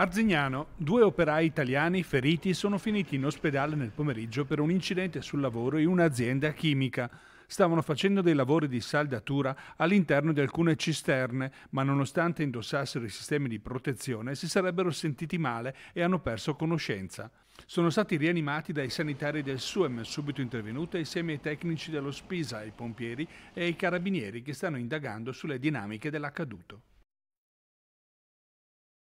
Arzignano, due operai italiani feriti sono finiti in ospedale nel pomeriggio per un incidente sul lavoro in un'azienda chimica. Stavano facendo dei lavori di saldatura all'interno di alcune cisterne, ma nonostante indossassero i sistemi di protezione si sarebbero sentiti male e hanno perso conoscenza. Sono stati rianimati dai sanitari del SUEM subito intervenuti insieme ai tecnici dello Spisa, ai pompieri e ai carabinieri che stanno indagando sulle dinamiche dell'accaduto.